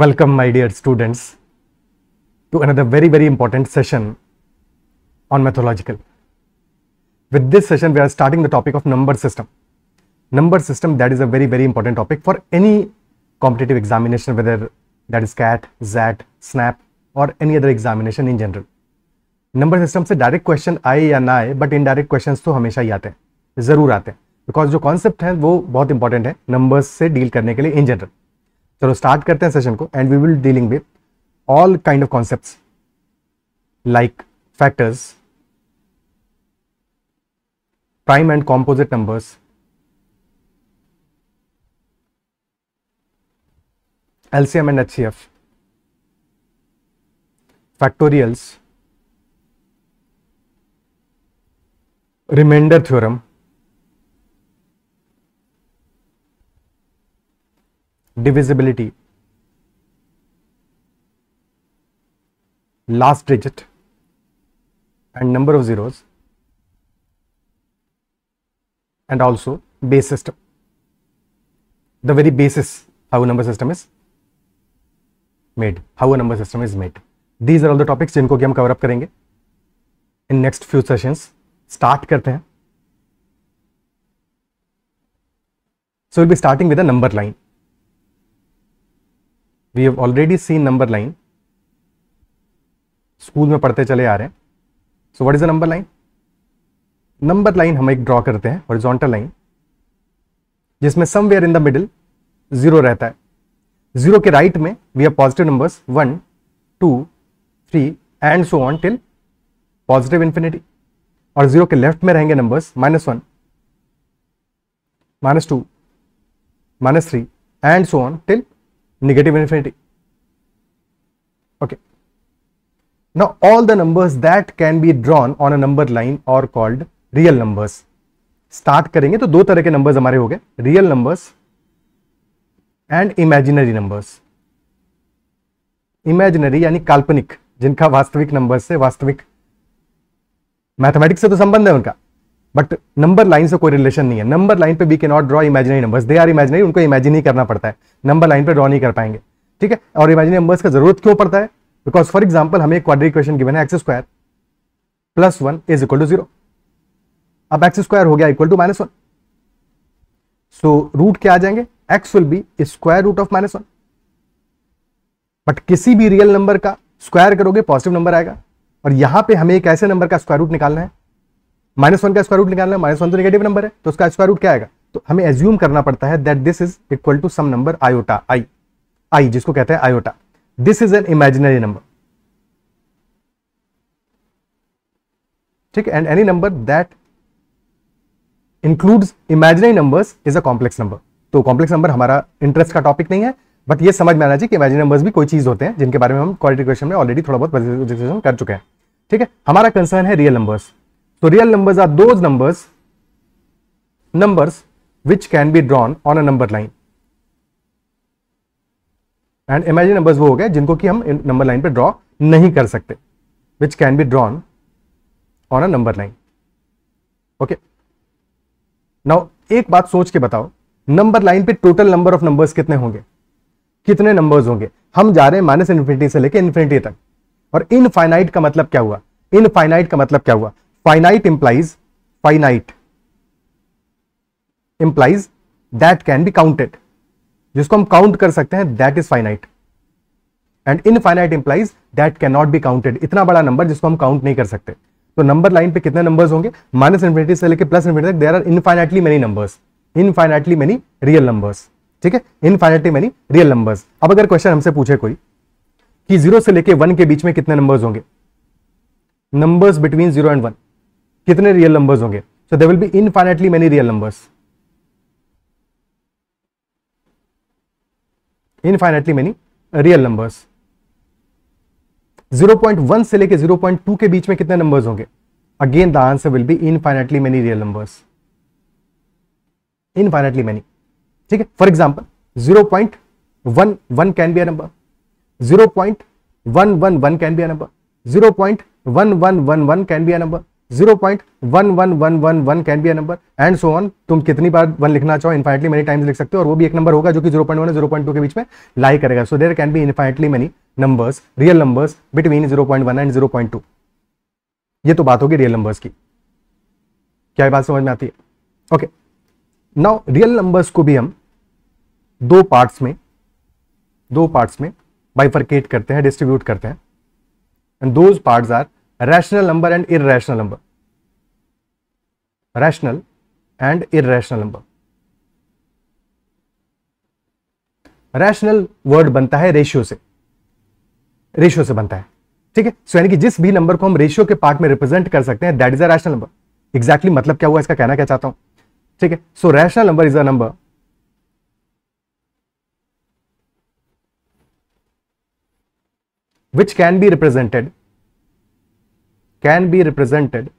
Welcome, my dear students, to another very, very important session on methodological. With this session, we are starting the topic of number system. Number system, that is a very, very important topic for any competitive examination, whether that is CAT, ZAT, SNAP, or any other examination in general. Number system से direct question आए या ना आए but indirect question तो हमेशा ही आते हैं ज़रूर आते हैं बिकॉज जो कॉन्सेप्ट है वो बहुत इंपॉर्टेंट है नंबर्स से डील करने के लिए इन जनरल चलो स्टार्ट करते हैं सेशन को and we will dealing with all kind of concepts like factors prime and composite numbers LCM and H factorials remainder theorem divisibility last digit and number of zeros and also base system the very basis how a number system is made how a number system is made these are all the topics जिनको कि हम cover up करेंगे in next few sessions start करते हैं so we'll be starting with a number line we have already seen number line school में पढ़ते चले आ रहे हैं so what is the number line number line हम एक ड्रॉ करते हैं हॉरिजॉन्टल लाइन जिसमें somewhere in the middle zero रहता है जीरो के राइट में we have positive numbers one two three and so on till positive infinity और जीरो के लेफ्ट में रहेंगे numbers minus one minus two minus three and so on till negative infinity okay now all the numbers that can be drawn on a number line are called real numbers start करेंगे तो दो तरह के numbers हमारे हो गए real numbers and imaginary numbers imaginary यानी काल्पनिक जिनका वास्तविक numbers से वास्तविक मैथमेटिक्स से तो संबंध है उनका बट नंबर लाइन से कोई रिलेशन नहीं है नंबर लाइन पे we can not draw imaginary numbers they are imaginary उनको इमेजिन ही करना पड़ता है नंबर लाइन पे ड्रॉ नहीं कर पाएंगे ठीक है और इमेजिनरी नंबर्स का जरूरत क्यों पड़ता है बिकॉज फॉर एग्जाम्पल हमें क्वाड्रिक क्वेश्चन गिवन है x square plus one is equal to zero अब एक्स स्क्वायर हो गया equal to minus one so root क्या आ जाएंगे x will be square root of minus one but किसी भी रियल नंबर का स्क्वायर करोगे पॉजिटिव नंबर आएगा और यहां पे हमें एक ऐसे नंबर का स्क्वायर रूट निकालना है माइनस वन का स्क्वायर रूट निकालना है माइनस वन तो निगेटिव नंबर है तो उसका स्क्वायर रूट क्या आएगा तो हमें एज्यूम करना पड़ता है that this is equal to some number iota I I जिसको कहते हैं iota this is an imaginary number ठीक and any number that includes imaginary numbers is a complex number तो कॉम्प्लेक्स नंबर हमारा इंटरेस्ट का टॉपिक नहीं है but ये समझ में आना चाहिए कि इमेजिनरी नंबर्स भी कोई चीज होते हैं जिनके बारे में हम क्वालिटी क्वेश्चन में ऑलरेडी थोड़ा बहुत कर चुके हैं ठीक है हमारा कंसर्न है real numbers So real numbers are those numbers, numbers which can be drawn on a number line. And imagine numbers वो हो गए जिनको कि हम नंबर लाइन पर ड्रॉ नहीं कर सकते which can be drawn on a number line okay now एक बात सोच के बताओ नंबर लाइन पे टोटल नंबर ऑफ नंबर्स कितने होंगे कितने नंबर्स होंगे हम जा रहे हैं माइनस इन्फिनिटी से लेकर इन्फिनिटी तक और इनफाइनाइट का मतलब क्या हुआ इनफाइनाइट का मतलब क्या हुआ finite implies finite implies that can be counted जिसको हम काउंट कर सकते हैं that is finite and infinite implies that can not be counted इतना बड़ा नंबर जिसको हम काउंट नहीं कर सकते तो नंबर लाइन पे कितने नंबर्स होंगे माइनस इन्फिनिटी से लेकर प्लस इन्फिनिटी तक there are infinitely many numbers infinitely many real numbers ठीक है इनफाइनाइटली मेनी रियल नंबर्स अब अगर क्वेश्चन हमसे पूछे कोई कि जीरो से लेके वन के बीच में कितने नंबर्स होंगे numbers between zero and one कितने रियल नंबर्स होंगे so they will be infinitely many real numbers infinitely many real numbers 0.1 से लेके 0.2 के बीच में कितने नंबर्स होंगे again the answer will be infinitely many real numbers infinitely many ठीक है for example example one can be a number 0.111 can be a number one can be a number zero point one one one one one can be a number and so on तुम कितनी बार one लिखना चाहो इन्फाइटली many times लिख सकते हो और वो भी एक नंबर होगा जो कि zero point one zero point two के बीच में लाई करेगा so there can be infinitely many numbers real numbers between zero point one and zero point two ये तो बात होगी रियल नंबर्स की क्या बात समझ में आती है ओके नाउ रियल नंबर्स को भी हम दो पार्ट्स में दो पार्ट्स में बाइफरकेट करते हैं डिस्ट्रीब्यूट करते हैं and those parts are rational number and irrational number rational and irrational number rational word बनता है रेशियो से रेशियो से बनता है ठीक है सो यानी कि जिस भी नंबर को हम रेशियो के पार्ट में रिप्रेजेंट कर सकते हैं that is a rational number exactly मतलब क्या हुआ इसका कहना क्या चाहता हूं ठीक है so rational number is a number which can be represented can be represented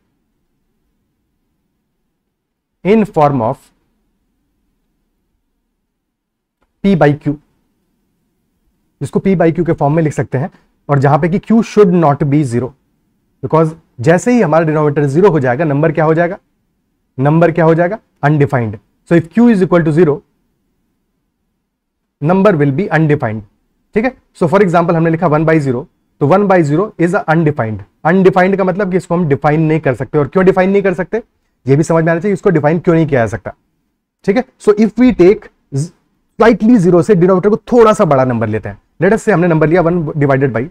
in form of P by Q जिसको P by Q के फॉर्म में लिख सकते हैं और जहां पे कि Q should not be zero because जैसे ही हमारा डिनोमिनेटर जीरो हो जाएगा नंबर क्या हो जाएगा नंबर क्या हो जाएगा undefined so if Q is equal to zero number will be undefined ठीक है सो फॉर एग्जाम्पल हमने लिखा वन बाई जीरो तो one by zero is undefined undefined का मतलब कि इसको हम डिफाइन नहीं कर सकते और क्यों डिफाइन नहीं कर सकते ये भी समझ में आना चाहिए इसको डिफाइन क्यों नहीं किया जा सकता ठीक है so if we take slightly zero से डिनोमीटर को थोड़ा सा बड़ा नंबर लेते हैं लेट अस से हमने नंबर लिया one divided by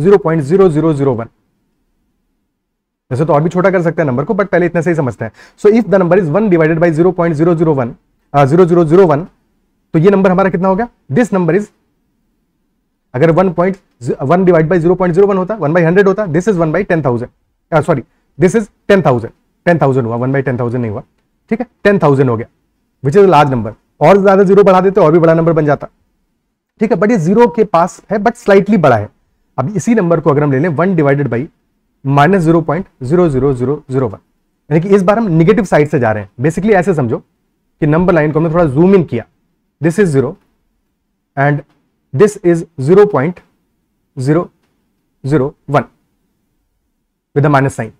zero point zero zero zero one वैसे तो और भी छोटा कर सकते हैं नंबर को बट पहले इतना सही समझते हैं so if the number is one divided by zero point zero zero one zero zero zero one तो ये नंबर हमारा कितना हो गया दिस नंबर इज अगर one point one divide by zero point zero one होता वन बाई हंड्रेड होता this is one by ten thousand sorry this is ten thousand ten thousand हुआ वन बाई टेन थाउजेंड नहीं हुआ ठीक है ten thousand हो गया which is large number और ज्यादा जीरो बढ़ा देते और भी बड़ा नंबर बन जाता ठीक है बट ये जीरो के पास है बट स्लाइटली बड़ा है अब इसी नंबर को अगर हम ले लें one divided by minus zero point zero zero zero zero one यानी कि इस बार हम निगेटिव साइड से जा रहे हैं बेसिकली ऐसे समझो कि नंबर लाइन को हमने थोड़ा जूम इन किया this is zero and this is 0 0.001 with a minus sign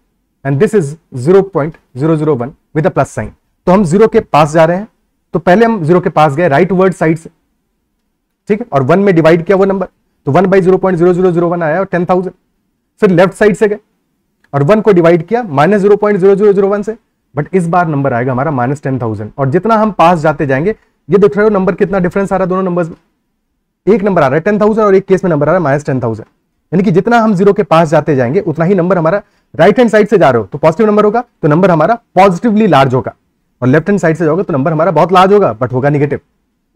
and this is 0.001 with a plus sign तो हम जीरो के पास जा रहे हैं तो पहले हम जीरो के पास गए राइट वर्ड साइड से ठीक है और वन में डिवाइड किया वो नंबर तो one by zero point zero zero zero one आया और टेन थाउजेंड फिर लेफ्ट साइड से गए और वन को डिवाइड किया minus zero point zero zero zero one से बट इस बार नंबर आएगा हमारा माइनस टेन थाउजेंड और जितना हम पास जाते जाएंगे ये देख रहे हो नंबर कितना डिफरेंस आ रहा है दोनों नंबर में एक नंबर आ रहा है टेन थाउजेंड और एक केस में नंबर आ रहा है माइनस टेन थाउजेंड यानी कि जितना हम जीरो के पास जाते जाएंगे उतना ही नंबर हमारा राइट हैंड साइड से जा रहे हो तो पॉजिटिव नंबर होगा तो नंबर हमारा पॉजिटिवली लार्ज होगा और लेफ्ट हैंड साइड से जाओगे तो नंबर हमारा बहुत लार्ज होगा बट होगा निगेटिव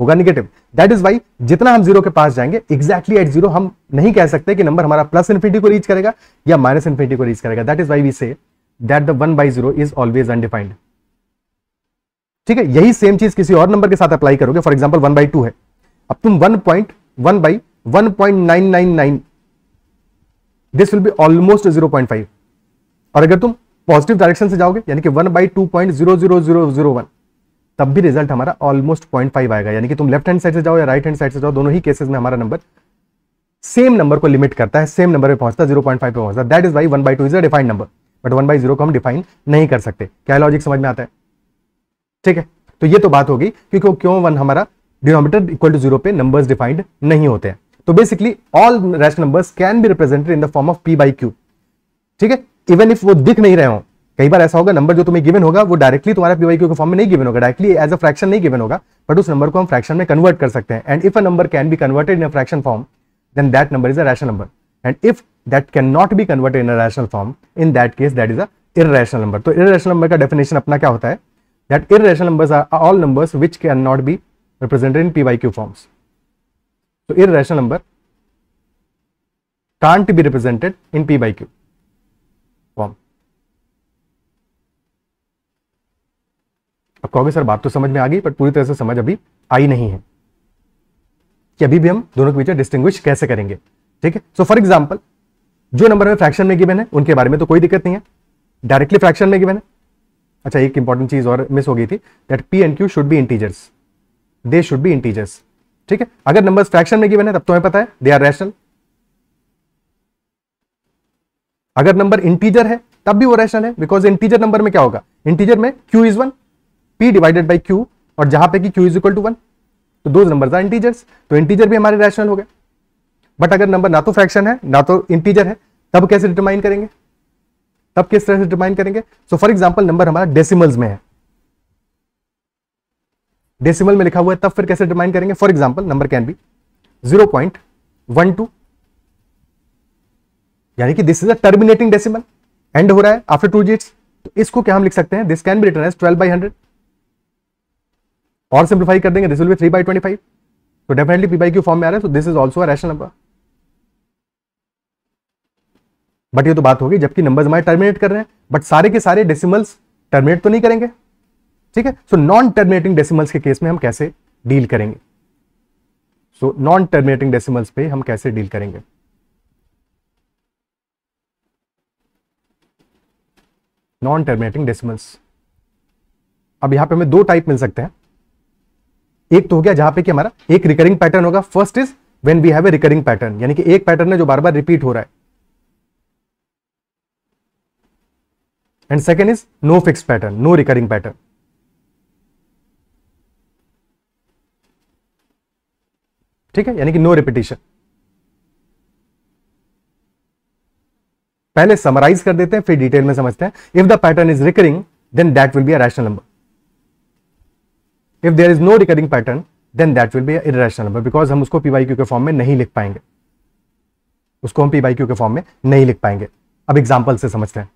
होगा निगेटिव दैट इज वाई जितना हम जीरो के पास जाएंगे एक्जैक्टली एट जीरो हम नहीं कह सकते कि नंबर हमारा प्लस इन्फिनिटी को रीच करेगा या माइनस इन्फिनिटी को रीच करेगा that is why we say that the one by zero is always undefined ठीक है यही सेम चीज किसी और नंबर के साथ अप्लाई करोगे for example one by two है one point 1.1 nine nine this will be almost 0.5 और अगर तुम पॉजिटिव डायरेक्शन से जाओगे यानी कि 1 by two point zero zero zero zero one तब भी रिजल्ट हमारा ऑलमोस्ट पॉइंट फाइव आएगा यानी कि तुम लेफ्ट हैंड साइड से जाओ या राइट हैंड साइड से जाओ दोनों ही केसेस में हमारा नंबर सेम नंबर को लिमिट करता है सेम नंबर पे पहुंचता है जीरो पॉइंट फाइव पे पहुंचता है that is why one by two is a defined number but one by zero को हम डिफाइन नहीं कर सकते क्या लॉजिक समझ में आता है ठीक है तो ये तो बात होगी क्योंकि क्यों वन हमारा डिनोमीटर इक्वल टू जीरो पे नंबर्स डिफाइंड नहीं होते हैं तो basically all rest numbers can be represented in the form of P by Q ठीक है इवन इफ वो दिख नहीं रहे हो कई बार ऐसा होगा नंबर जो तुम्हें गिवन होगा वो डायरेक्टली तुम्हारा पी वाई क्यू के फॉर्म में नहीं गिवन होगा डायरेक्टली एज अ फ्रैक्शन नहीं गिवन होगा बट उस नंबर को हम फ्रैक्शन में कन्वर्ट कर सकते हैं and if a number can be converted in a fraction form then that number is a rational number and if that can not be converted in a rational form in that case that is a irrational number तो irrational number का definition अपना क्या होता है irrational numbers are all numbers numbers can not be represented in PYQ forms. So irrational number can't be represented in P by Q form. अब कहोगे sir बात तो समझ में आ गई बट पूरी तरह से समझ अभी आई नहीं है कि अभी भी हम दोनों के बीच डिस्टिंग्विश कैसे करेंगे ठीक है सो फॉर एग्जाम्पल जो नंबर हमें फ्रैक्शन में गिवन है उनके बारे में तो कोई दिक्कत नहीं है डायरेक्टली फ्रैक्शन में गिवन है अच्छा एक इंपॉर्टेंट चीज और मिस हो गई थी that P and Q should be integers they should be integers ठीक है अगर नंबर फ्रैक्शन में गिवन है तब तो हमें पता है दे आर रैशनल अगर नंबर इंटीजर है तब भी वो रैशनल है बिकॉज इंटीजर नंबर में क्या होगा इंटीजर में Q is one P divided by Q और जहां पे कि Q is equal to one तो दो नंबर आर इंटीजर्स तो इंटीजर भी हमारे रैशनल हो गए बट अगर नंबर ना तो फ्रैक्शन है ना तो इंटीजर है तब कैसे डिटरमाइन करेंगे तब किस तरह से डिटरमाइन करेंगे सो फॉर एग्जांपल नंबर हमारा डेसिमल्स में है डेसिमल में लिखा हुआ है तब फिर कैसे डिमाइन करेंगे for example number can be zero point one two यानी कि this is a terminating decimal and हो रहा है आफ्टर टू डिजिट्स तो इसको क्या हम लिख सकते हैं this can be written as twelve by hundred और सिंप्लीफाई कर देंगे this will be three by twenty five तो definitely P by Q form में आ रहा है तो this is also rational number but ये तो बात होगी जबकि नंबर्स हमारे टर्मिनेट कर रहे हैं बट सारे के सारे डेसिमल्स टर्मिनेट तो नहीं करेंगे ठीक है सो नॉन टर्मिनेटिंग डेसिमल्स के केस में हम कैसे डील करेंगे सो नॉन टर्मिनेटिंग डेसिमल्स पे हम कैसे डील करेंगे नॉन टर्मिनेटिंग डेसिमल्स अब यहां पे हमें दो टाइप मिल सकते हैं एक तो हो गया जहां पे कि हमारा एक रिकरिंग पैटर्न होगा first is when we have a recurring pattern यानी कि एक पैटर्न है जो बार बार रिपीट हो रहा है and second is no fix pattern no recurring pattern ठीक है यानी कि नो रिपीटेशन पहले समराइज कर देते हैं फिर डिटेल में समझते हैं if the pattern is recurring then that will be a rational number if there is no recurring pattern then that will be irrational number because हम उसको पीवाई क्यू के फॉर्म में नहीं लिख पाएंगे उसको हम क्यू के फॉर्म में नहीं लिख पाएंगे अब एग्जाम्पल से समझते हैं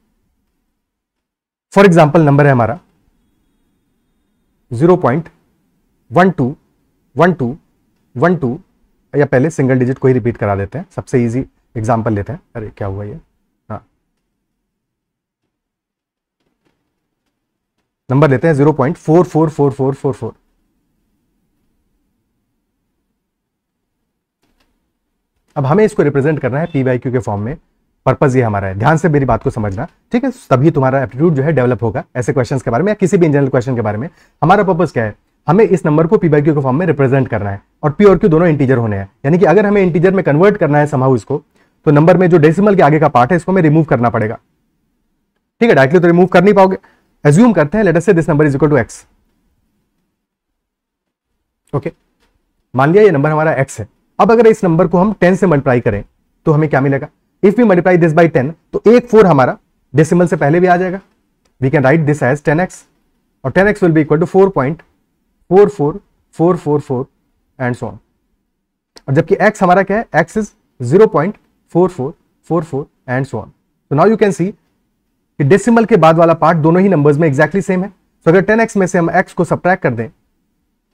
फॉर एग्जाम्पल नंबर है हमारा zero point one two one two one two या पहले सिंगल डिजिट को ही रिपीट करा देते हैं सबसे इजी एग्जाम्पल लेते हैं अरे क्या हुआ ये हाँ नंबर लेते हैं zero point four four four four four four अब हमें इसको रिप्रेजेंट करना है पी वाई क्यू के फॉर्म में पर्पज ये हमारा है ध्यान से मेरी बात को समझना ठीक है तभी तुम्हारा एप्टीट्यूड जो है डेवलप होगा ऐसे क्वेश्चन के बारे में या किसी भी जनरल क्वेश्चन के बारे में हमारा पर्पज क्या है हमें इस नंबर को पी बाई क्यू के फॉर्म में रिप्रेजेंट करना है और पी और क्यू दोनों इंटीजर होने हैं यानी कि अगर हमें इंटीजर में कन्वर्ट करना है समाउ इसको तो नंबर में जो डेसिमल के आगे का पार्ट है इसको हमें रिमूव करना पड़ेगा ठीक है डायरेक्टली तो रिमूव कर नहीं पाओगे एज्यूम करते हैं let's say this number is equal to X okay मान लिया ये नंबर हमारा एक्स है अब अगर इस नंबर को हम टेन से मल्टीप्लाई करें तो हमें क्या मिलेगा if we multiply this by ten तो एक फोर हमारा डेसिमल से पहले भी आ जाएगा we can write this as ten X और ten X will be equal to four point four four four four four and so on और जबकि एक्स हमारा क्या है X is zero point four four four four and so on तो now you can see कि decimal के बाद वाला पार्ट दोनों ही नंबर्स में एक्जैक्टली exactly सेम है तो so, अगर टेन एक्स में से हम एक्स को सब्ट्रैक कर दें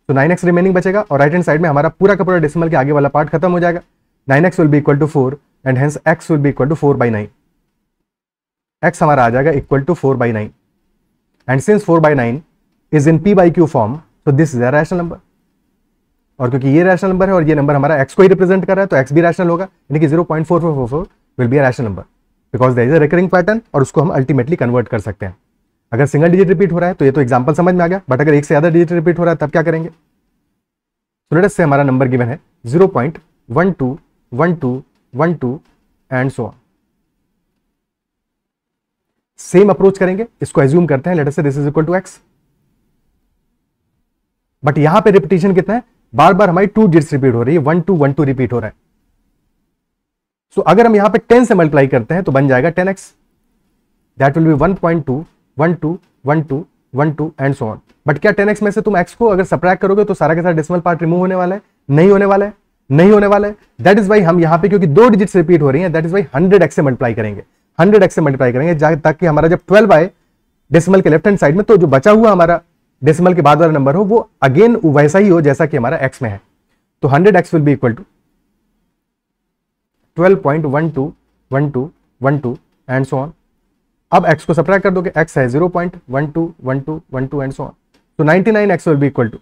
तो नाइन एक्स रिमेनिंग बचेगा और राइट हैंड साइड में हमारा पूरा का पूरा डेसिमल के आगे वाला पार्ट खत्म हो जाएगा nine X will be equal to four and hence X will be equal to four by nine X हमारा आ जाएगा equal to four by nine and since four by nine is in P by Q form तो this is a rational number और क्योंकि ये rational number है और ये नंबर हमारा एक्स को ही रिप्रेजेंट कर रहा है तो एक्स भी रैशनल होगा यानी कि zero point four four four will be a rational number because that is a recurring pattern और उसको हम अल्टीमेटली कन्वर्ट कर सकते हैं अगर सिंगल डिजिट रिपीट हो रहा है तो ये तो एग्जाम्पल समझ में आ गया बट अगर एक से ज्यादा डिजिट रिपीट हो रहा है तब क्या करेंगे तो लेटस से हमारा नंबर गिवन है zero point one two one two one two and so on same approach करेंगे इसको एज्यूम करते हैं let's say this is equal to X but यहां पे रिपीटेशन कितना है बार बार हमारी टू डिट्स रिपीट हो रही है one two one two repeat हो रहा है सो so, अगर हम यहां पे टेन से मल्टीप्लाई करते हैं तो बन जाएगा ten X that will be one point two one two one two one two and so on but क्या टेन एक्स में से तुम एक्स को अगर सप्रैक करोगे तो सारा के सारा डेसिमल पार्ट रिमूव होने वाला है नहीं होने वाला है नहीं होने वाला है दैट इज वाई हम यहाँ पे क्योंकि दो डिजिट्स रिपीट हो रही है that is why hundred X से मल्टीप्लाई करेंगे हंड्रेड एक्स से मल्टीप्लाई करेंगे ताकि हमारा जब ट्वेल्व आए डेसिमल के लेफ्ट हैंड साइड में तो जो बचा हुआ हमारा डेसिमल के बाद वाला नंबर हो वो अगेन वैसा ही हो जैसा कि हमारा एक्स में है तो hundred X will be equal to twelve point one two one two one two and so on अब एक्स को सप्राइट कर कि एक्स है zero point one two one two one two and so on तो ninety nine X will be equal to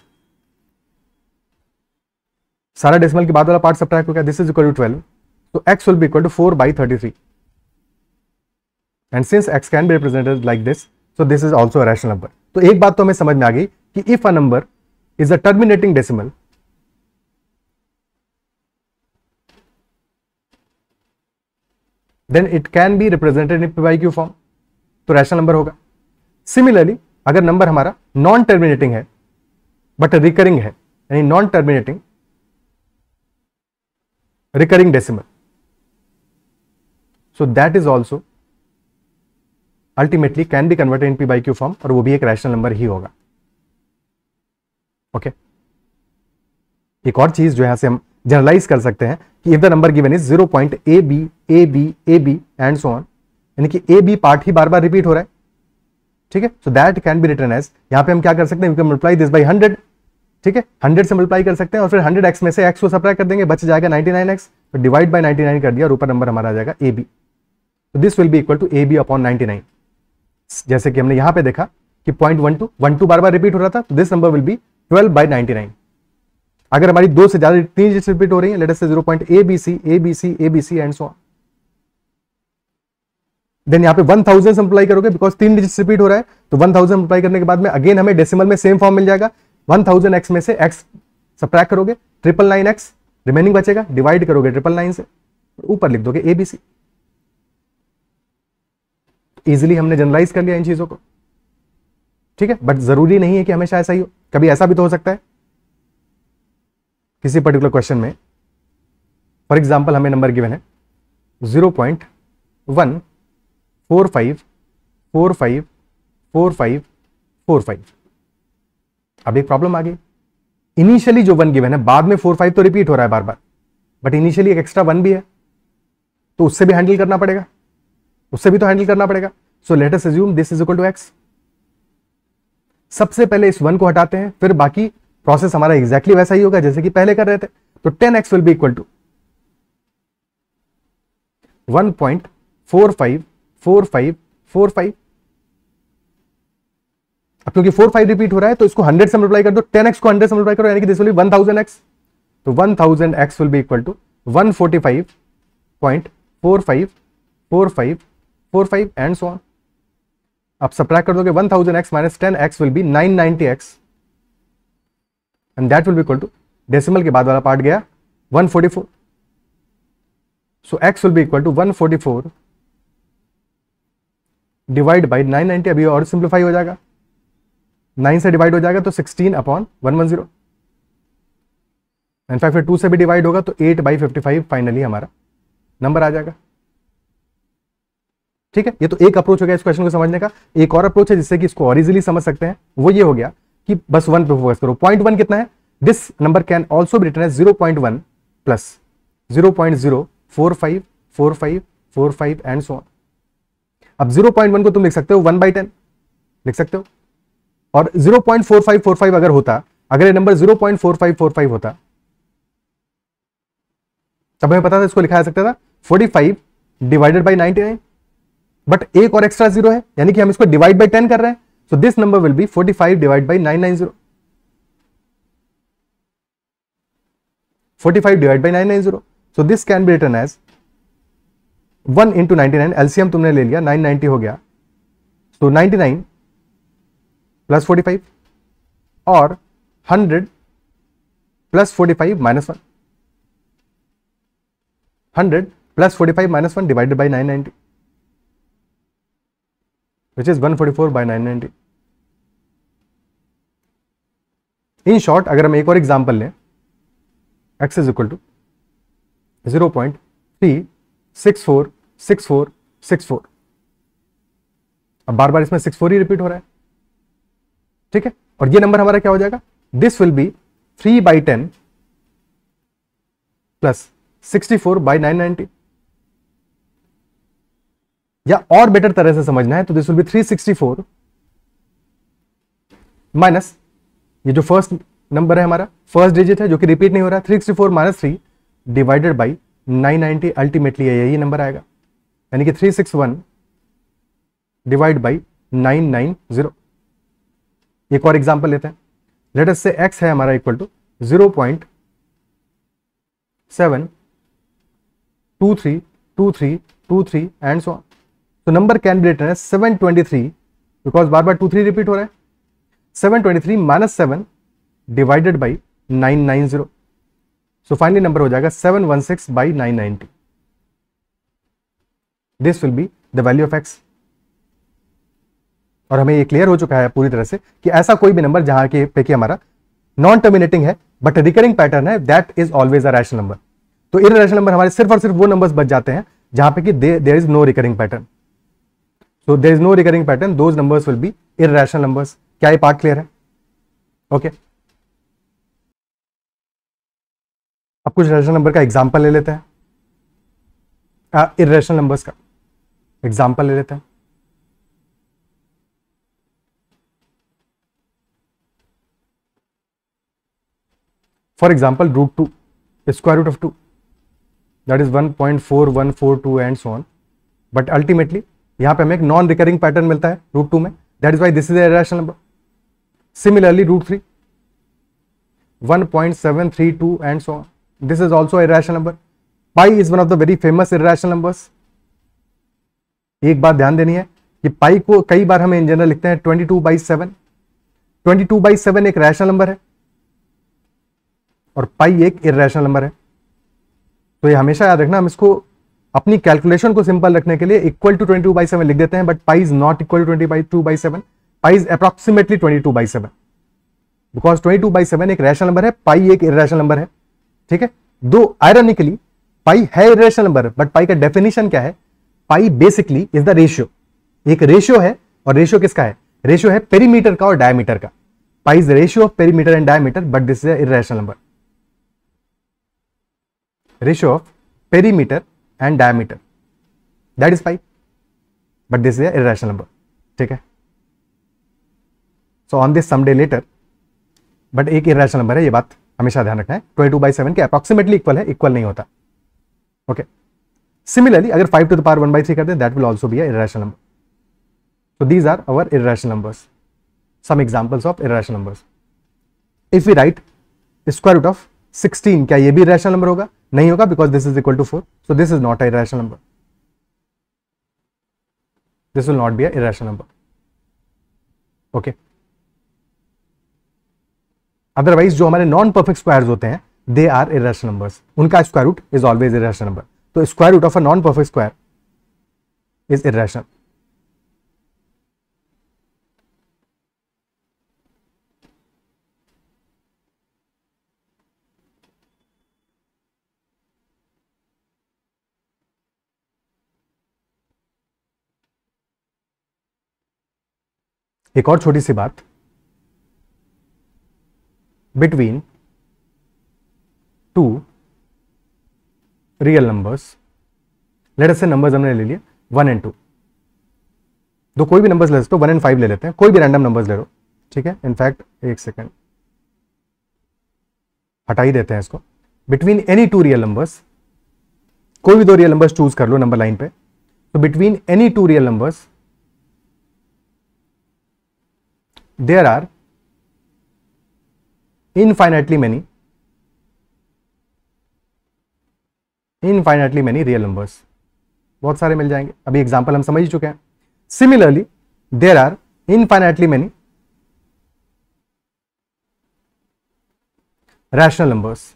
सारा decimal के बाद वाला पार्ट सप्राइट हो गया this is equal to twelve तो X will be equal to four by thirty three and since X can be represented like this so this is also rational number तो एक बात तो हमें समझ में आ गई कि if a number is a terminating decimal then it can be represented in P Y Q form तो रैशनल नंबर होगा सिमिलरली अगर नंबर हमारा नॉन टर्मिनेटिंग है बट रिकरिंग है यानी non terminating recurring decimal so that is also ultimately can be converted in P by Q form और वो भी एक रैशनल नंबर ही होगा ओके okay? एक और चीज जो यहां से हम जनरलाइज कर सकते हैं कि if the number given is zero point A B A B A B and so on यानी कि ए बी पार्ट ही बार बार रिपीट हो रहा है ठीक है so that can be written as यहां पे हम क्या कर सकते हैं मल्टीप्लाई दिस बाई हंड्रेड ठीक है हंड्रेड से मल्टीप्लाई कर सकते हैं और फिर हंड्रेड एक्स में से एक्स को सप्लाई कर देंगे बच जाएगा ninety nine X divide by ninety nine कर दिया और ऊपर नंबर हमारा आ जाएगा A B this will be equal to A B upon ninety nine जैसे कि हमने यहां पे देखा कि point one two one two बार बार रिपीट हो रहा था तो this number will be twelve by ninety nine अगर हमारी दो से ज्यादा तीन डिजिट रिपीट हो रही है let's zero point A B C A B C A B C and so then यहाँ पे वन थाउजेंड अप्लाई करोगे बिकॉज तीन डिजिट रिपीट हो रहा है तो वन थाउजेंड अप्लाई करने के बाद में अगेन हमें डेसिमल में सेम फॉर्म मिल जाएगा वन थाउजेंड एक्स में से एक्स सप्रैक करोगे ट्रिपल नाइन एक्स रिमेनिंग बचेगा डिवाइड करोगे ट्रिपल नाइन से ऊपर लिख दोगे एबीसी इजिली हमने जनरलाइज कर लिया इन चीजों को ठीक है बट जरूरी नहीं है कि हमेशा ऐसा ही हो कभी ऐसा भी तो हो सकता है किसी पर्टिकुलर क्वेश्चन में फॉर एग्जाम्पल हमें नंबर गिवन है zero point one four five four five four five four five अब एक प्रॉब्लम आ गई इनिशियली जो वन गिवन है बाद में फोर फाइव तो रिपीट हो रहा है बार बार बट इनिशियली एक एक्स्ट्रा वन भी है तो उससे भी हैंडल करना पड़ेगा उससे भी तो हैंडल करना पड़ेगा सो एस assume this is equal to X सबसे पहले इस वन को हटाते हैं फिर बाकी प्रोसेस हमारा एग्जैक्टली exactly वैसा ही होगा जैसे कि पहले कर रहे थे तो ten X will be equal to one point four five four five four five अब क्योंकि फोर फाइव रिपीट हो रहा है तो इसको हंड्रेड से मल्टीप्लाई कर दो टेन एक्स को हंड्रेड से मल्टीप्लाई करो यानी कि this will be one thousand X तो one thousand X will be equal to one forty five point four five four five four five and so on आप सप्लाई कर दोगे one thousand X minus ten X will be nine ninety X and that will be equal to decimal के बाद वाला part गया one forty four so X will be equal to one forty four divide by nine ninety अभी और simplify हो जाएगा nine से divide हो जाएगा तो sixteen upon one one zero in fact फिर टू से भी डिवाइड होगा तो eight by fifty five finally हमारा नंबर आ जाएगा ठीक है ये तो एक अप्रोच हो गया इस क्वेश्चन को समझने का एक और अप्रोच है जिससे कि इसको और इजिली समझ सकते हैं वो ये हो गया कि बस वन पे फोकस करो पॉइंट वन कितना है this number can also be written as zero point one plus zero point zero four five four five four five and so on अब जीरो पॉइंट वन को तुम लिख सकते हो वन बाई टेन लिख सकते हो और zero point four five four five अगर होता अगर ये number zero point four five four five होता तब हमें पता था इसको लिखा जा सकता था forty five divided by ninety nine but एक और एक्स्ट्रा जीरो है यानी कि हम इसको डिवाइड बाई टेन कर रहे हैं so this number will be forty five divide by nine nine zero forty five divide by nine nine zero so this can be written as one into ninety nine LCM तुमने ले लिया nine ninety हो गया so ninety nine plus forty five और hundred plus forty five minus one hundred plus forty five minus one divided by nine ninety forty four 144 nine ninety in short अगर हम एक और एग्जाम्पल लें x is equal to zero point three six four six four six four अब बार बार इसमें six four ही repeat हो रहा है ठीक है और ये नंबर हमारा क्या हो जाएगा this will be three by ten plus sixty four by nine ninety या और बेटर तरह से समझना है तो दिस विल बी 364 माइनस ये जो फर्स्ट नंबर है हमारा फर्स्ट डिजिट है जो कि रिपीट नहीं हो रहा three sixty four minus three divided by nine ninety ultimately यही नंबर आएगा यानी कि three six one divide by nine nine zero एक और एग्जाम्पल लेते हैं लेट अस से एक्स है हमारा equal to zero point seven two three two three two three and so on तो नंबर कैन बी रिटर्न है सेवन ट्वेंटी थ्री बिकॉज बार बार टू थ्री रिपीट हो रहा है seven twenty three minus seven divided by nine nine zero so finally number हो जाएगा seven one six by nine ninety this will be the value of x और हमें ये क्लियर हो चुका है पूरी तरह से कि ऐसा कोई भी नंबर जहां के पे कि हमारा नॉन टर्मिनेटिंग है बट रिकरिंग पैटर्न है that is always a rational number तो इरेशनल नंबर हमारे सिर्फ और सिर्फ वो नंबर्स बच जाते हैं जहां पे कि there is no recurring pattern So there is no recurring pattern those numbers will be irrational numbers क्या ये पार्ट क्लियर है ओके okay. अब कुछ रेशनल नंबर का एग्जाम्पल ले लेते हैं इेशनल नंबर्स का एग्जाम्पल ले लेते हैं for example root two square root of two that is one point four one four two and so on but ultimately यहां पे हमें एक नॉन रिकरिंग पैटर्न मिलता है रूट टू में that is why this is irrational number similarly root three one point seven three two and so this is also irrational number pi is one of the very famous irrational numbers एक बात ध्यान देनी है कि पाई को कई बार हमें इन general लिखते हैं twenty two by seven twenty two by seven एक रैशनल नंबर है और पाई एक इेशनल नंबर है तो ये हमेशा याद रखना हम इसको अपनी कैलकुलेशन को सिंपल रखने के लिए equal to twenty two by seven लिख देते हैं but pi's not equal to twenty by two by seven pi's is twenty two by seven because twenty two by seven एक रैशनल नंबर है pi एक irrational number है ठीक है दो आयरनिकली पाई है इरेशनल नंबर बट पाई का डेफिनेशन क्या है pi basically is the ratio एक रेशियो है और रेशियो किसका है रेशियो है पेरीमीटर का और डायमीटर का pi is ratio of perimeter and diameter but this is irrational number ratio of perimeter and diameter that is pi but this is an irrational number ठीक है so on this some later but एक irrational number है ये बात हमेशा ध्यान रखना है ट्वेंटी टू बाई सेवन के अप्रॉक्सीमेटली इक्वल है इक्वल नहीं होता ओके सिमिलरली अगर five to the power one by three करते हैं that will also be irrational number so these are our irrational numbers some examples of irrational numbers if you write square root of क्या ये भी irrational number होगा नहीं होगा because this is equal to four so this is not a irrational number this will not be a irrational number otherwise जो हमारे non perfect square होते हैं दे आर इरेशनल नंबर उनका square root is always irrational number तो square root of a non perfect square is irrational एक और छोटी सी बात between two real numbers let say numbers हमने ले लिए वन एंड टू दो कोई भी नंबर्स ले सकते हो वन एंड फाइव ले लेते हैं कोई भी रैंडम नंबर्स ले लो ठीक है इनफैक्ट एक सेकेंड हटा ही देते हैं इसको between any two real numbers कोई भी दो रियल नंबर्स चूज कर लो नंबर लाइन पे तो between any two real numbers there are infinitely many infinitely many real numbers बहुत सारे मिल जाएंगे अभी एग्जाम्पल हम समझ चुके हैं similarly there are infinitely many rational numbers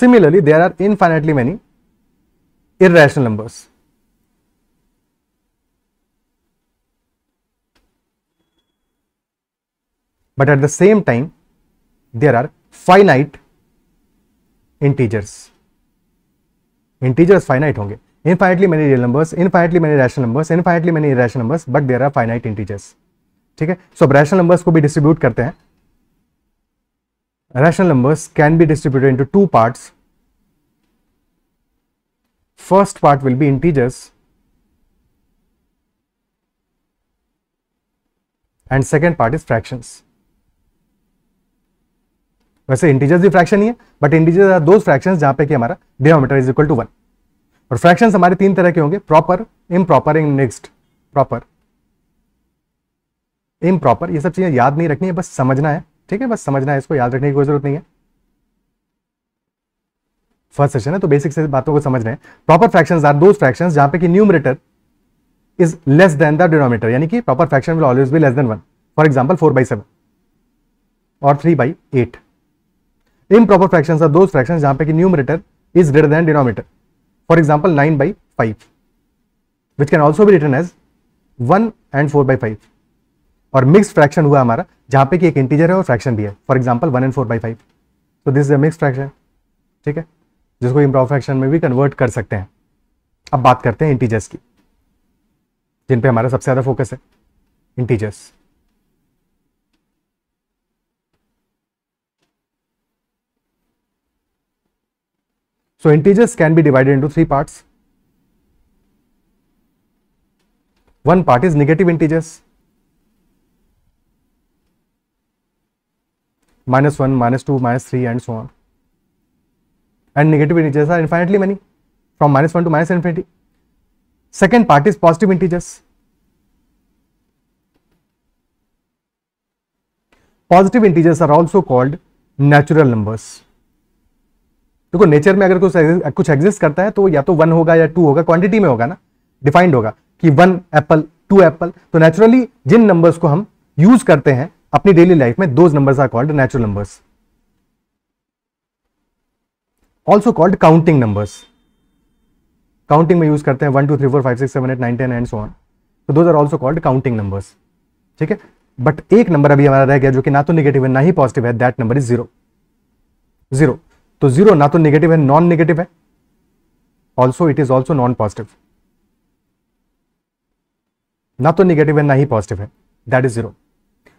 similarly there are infinitely many irrational numbers but at the same time there are finite integers. Integers finite honge. Infinitely many real numbers, infinitely many rational numbers, infinitely many irrational numbers, but there are finite integers. ठीक है So rational numbers numbers को भी distribute करते हैं rational numbers can be distributed into two first part will be integers and second part is fractions. वैसे integers भी fraction ही है but integers are those fraction जहां पे कि हमारा denominator is equal to one और फ्रैक्शन हमारे तीन तरह के होंगे proper improper and mixed proper improper ये सब चीज़ें याद नहीं रखनी है बस समझना है ठीक है बस समझना है इसको याद रखने की कोई जरूरत नहीं है फर्स्ट सेशन है तो बेसिक से बातों को समझ रहे हैं proper fraction are those fraction जहां पे कि numerator is less than the denominator यानी कि proper fraction will always be less than one for example four by seven और three by eight improper fraction those fraction जहां pe ki numerator is greater than denominator for example 9 by 5 which can also be written as 1 and 4 by 5 और mix fraction हुआ हमारा जहां पे कि एक integer है और फ्रैक्शन भी है for example one and four by five तो this is a mix fraction ठीक है जिसको इम्प्रॉपर फ्रैक्शन में भी कन्वर्ट कर सकते हैं अब बात करते हैं इंटीजर्स की जिन पे हमारा सबसे ज़्यादा फोकस है integers So integers can be divided into three parts. One part is negative integers. Minus 1, minus 2, minus 3 and so on. And negative integers are infinitely many from minus 1 to minus infinity. Second part is positive integers. Positive integers are also called natural numbers. देखो nature में अगर कुछ कुछ exist करता है तो या तो वन होगा या टू होगा क्वांटिटी में होगा ना डिफाइंड होगा कि वन एप्पल टू एप्पल तो नेचुरली जिन नंबर्स को हम यूज करते हैं अपनी डेली लाइफ में those numbers are called natural numbers also called counting numbers counting में यूज करते हैं one two three four five six seven eight nine ten and so on तो those are also called counting numbers ठीक है but एक number अभी हमारा रह गया जो कि ना तो निगेटिव है ना ही पॉजिटिव है that number is zero zero तो जीरो ना तो नेगेटिव है नॉन नेगेटिव है also it is also non positive ना तो नेगेटिव है ना ही पॉजिटिव है दैट इज जीरो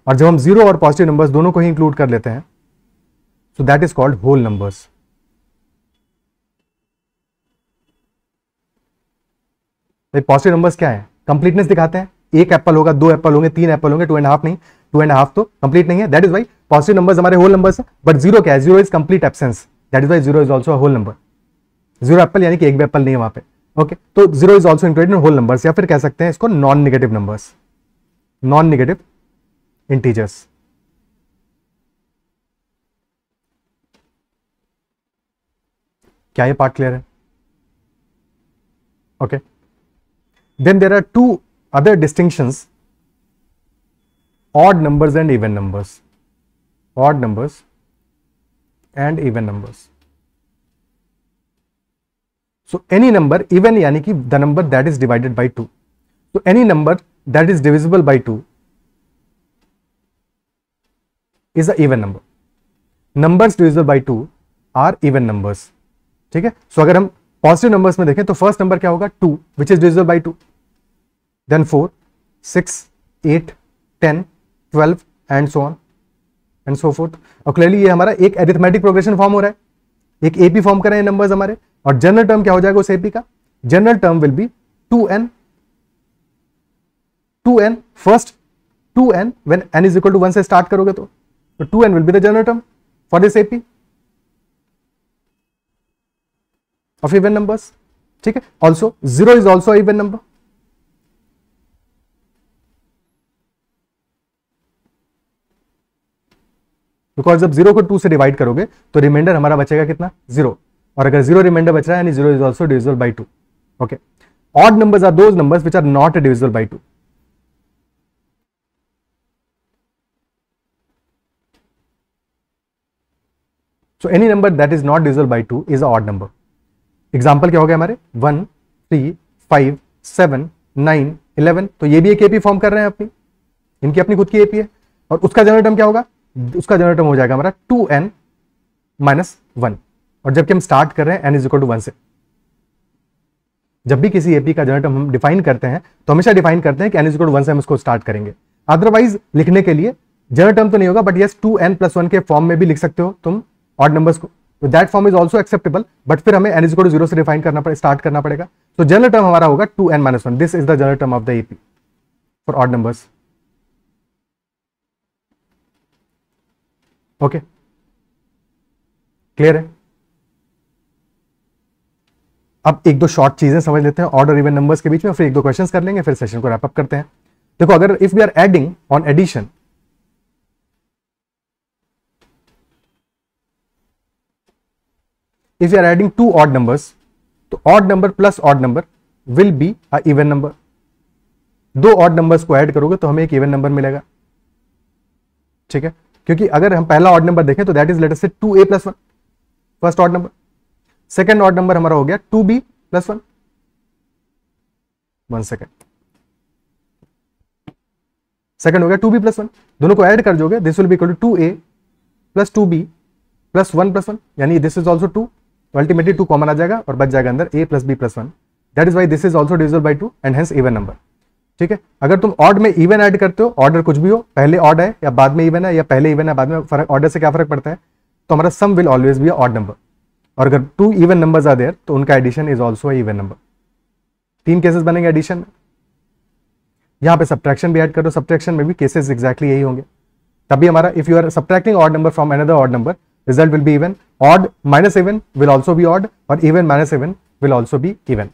और जब हम जीरो और पॉजिटिव नंबर्स दोनों को ही इंक्लूड कर लेते हैं so that is called whole numbers positive numbers क्या है कंप्लीटनेस दिखाते हैं एक एप्पल होगा दो एप्पल होंगे तीन एप्पल होंगे टू एंड हाफ नहीं टू एंड हाफ तो कंप्लीट नहीं है that is why positive numbers हमारे होल नंबर्स है बट जीरो क्या है zero is complete absence that is why zero is also whole number zero apple यानी कि एक भी एप्पल नहीं है वहां पे ओके तो zero is also included in whole numbers या फिर कह सकते हैं इसको non negative numbers non negative integers क्या ये पार्ट क्लियर है okay then there are two other distinctions odd numbers and even numbers odd numbers And even numbers. so any number even yani ki the number that is divided by 2 so any number that is divisible by 2 is an even number numbers divisible by 2 are even numbers ठीक है so अगर हम positive numbers में देखें तो first number क्या होगा 2 which is divisible by 2 then 4 6 8 10 12 and so on and so forth और क्लियरली ये हमारा एक एरिथमेटिक प्रोग्रेशन फॉर्म हो रहा है एक एपी फॉर्म करें नंबर हमारे और जनरल टर्म क्या हो जाएगा उस एपी का general term will be two n two n first two n when n is equal to one से स्टार्ट करोगे तो two n will be the general term for this AP of even numbers ठीक है also zero is also even number because जब zero को two से divide करोगे तो रिमाइंडर हमारा बचेगा कितना जीरो और अगर जीरो रिमाइंडर बच रहा है zero is also divisible by two okay odd number are those number which are not divisible by two so any number that is not divisible by two is odd number example क्या हो गया हमारे one three five seven nine eleven तो ये भी एक AP form कर रहे हैं अपनी इनकी अपनी खुद की एपी है और उसका जनरल टर्म क्या होगा उसका जनरेटर हो जाएगा हमारा टू एन माइनस वन और जबकि हम स्टार्ट कर रहे हैं n is equal to one से जब भी किसी एपी का जनरेटर हम डिफाइन करते हैं तो हमेशा डिफाइन करते हैं कि n is equal to one से हम उसको स्टार्ट करेंगे अदरवाइज लिखने के लिए जनरल टर्म तो नहीं होगा but yes two n plus one के फॉर्म में भी लिख सकते हो तुम ऑड नंबर्स को तो that form is also acceptable but फिर हमें एन इज जीरो से डिफाइन करना पड़े स्टार्ट करना पड़ेगा तो जनरल टर्म हमारा होगा two n minus one this is the general term of the AP for odd numbers okay clear है अब एक दो शॉर्ट चीजें समझ लेते हैं ऑर्डर इवन नंबर्स के बीच में फिर एक दो क्वेश्चन कर लेंगे फिर सेशन को रैपअप करते हैं देखो अगर if we are adding on addition if you are adding two odd numbers तो odd number plus odd number will be a number दो ऑड नंबर्स को एड करोगे तो हमें एक इवन नंबर मिलेगा ठीक है क्योंकि अगर हम पहला ऑड नंबर देखें तो दैट इज लेटर से two a plus one first odd number second odd number हमारा हो गया two b plus one one second second हो गया टू बी प्लस वन दोनों को ऐड कर जोगे this will be equal to two a plus two b plus one plus one यानी this is also two ultimately two common आ जाएगा और बच जाएगा अंदर a plus b plus one that is why this is also divisible by two and hence even number ठीक है अगर तुम ऑर्ड में इवन ऐड करते हो ऑर्डर कुछ भी हो पहले ऑर्ड है या बाद में इवन है या पहले इवन है बाद में फर्क ऑर्डर से क्या फर्क पड़ता है तो हमारा sum will always be odd number और अगर two even numbers are there तो उनका addition is also even number तीन केसेस बनेंगे एडिशन में यहां पर सब्ट्रैक्शन भी ऐड करो सब्ट्रैक्शन में भी केसेस एग्जैक्टली यही होंगे तभी हमारा if you are subtracting odd number from another odd number result will be even odd minus even will also be odd और even minus even will also be even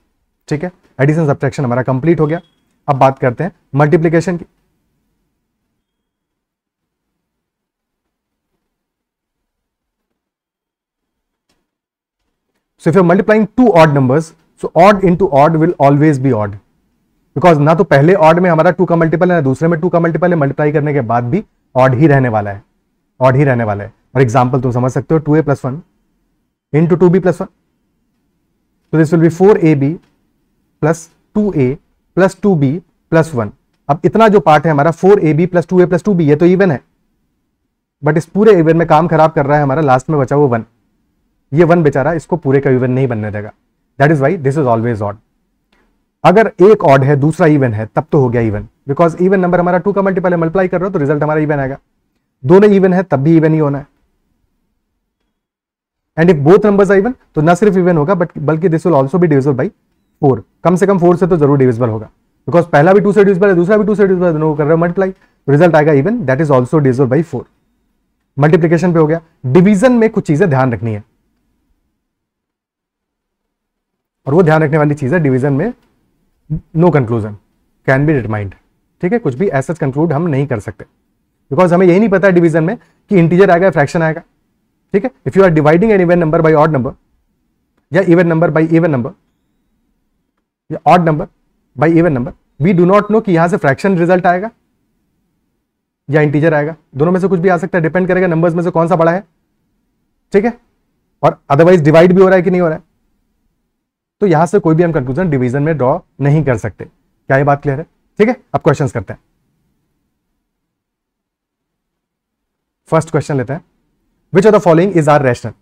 ठीक है addition subtraction हमारा complete हो गया अब बात करते हैं मल्टीप्लीकेशन की so if you're two odd number so odd odd into odd will always be odd because ना तो पहले ऑड में हमारा टू का मल्टीपल है ना दूसरे में टू का मल्टीपल है मल्टीप्लाई करने के बाद भी ऑड ही रहने वाला है ऑड ही रहने वाला है और एग्जाम्पल तुम समझ सकते हो two a plus one into two b plus one तो this will be four a b plus two a plus two b plus one अब इतना जो पार्ट है हमारा four a b plus two a plus two b ये तो even है but इस पूरे इवन में काम खराब कर रहा है हमारा लास्ट में बचा वो वन ये वन बेचारा इसको पूरे का इवन नहीं बनने देगा that is why this is always odd अगर एक ऑड है दूसरा इवन है तब तो हो गया इवन बिकॉज इवन नंबर हमारा टू का मल्टीपल है मल्टीप्लाई कर रहा हो तो रिजल्ट हमारा इवन आएगा दोनों इवन है तब भी इवन ही होना है and if both numbers are even तो ना सिर्फ इवन होगा बट बल्कि this will also be divisible by four कम से कम फोर से तो जरूर डिविजिबल होगा बिकॉज पहला भी टू से डिविजिबल है दूसरा भी टू से डिविजिबल दोनों को कर रहे हो मल्टीप्लाई रिजल्ट आएगा even that is also divisible by four multiplication पे हो गया डिविजन में कुछ चीजें ध्यान रखनी है और वो ध्यान रखने वाली चीज है डिवीजन में no conclusion can be determined ठीक है कुछ भी एस ऐसा कंक्लूड हम नहीं कर सकते बिकॉज हमें यही नहीं पता डिवीजन में कि इंटीजर आएगा फ्रैक्शन आएगा ठीक है if you are dividing an even number by odd number या even number by even number ये odd number by even number we do not know कि यहां से फ्रैक्शन रिजल्ट आएगा या इंटीजर आएगा दोनों में से कुछ भी आ सकता है डिपेंड करेगा नंबर्स में से कौन सा बड़ा है ठीक है और अदरवाइज डिवाइड भी हो रहा है कि नहीं हो रहा है तो यहां से कोई भी हम कंक्लूजन डिवीजन में ड्रॉ नहीं कर सकते क्या ये बात क्लियर है ठीक है अब क्वेश्चंस करते हैं फर्स्ट क्वेश्चन लेते हैं which of the following is are rational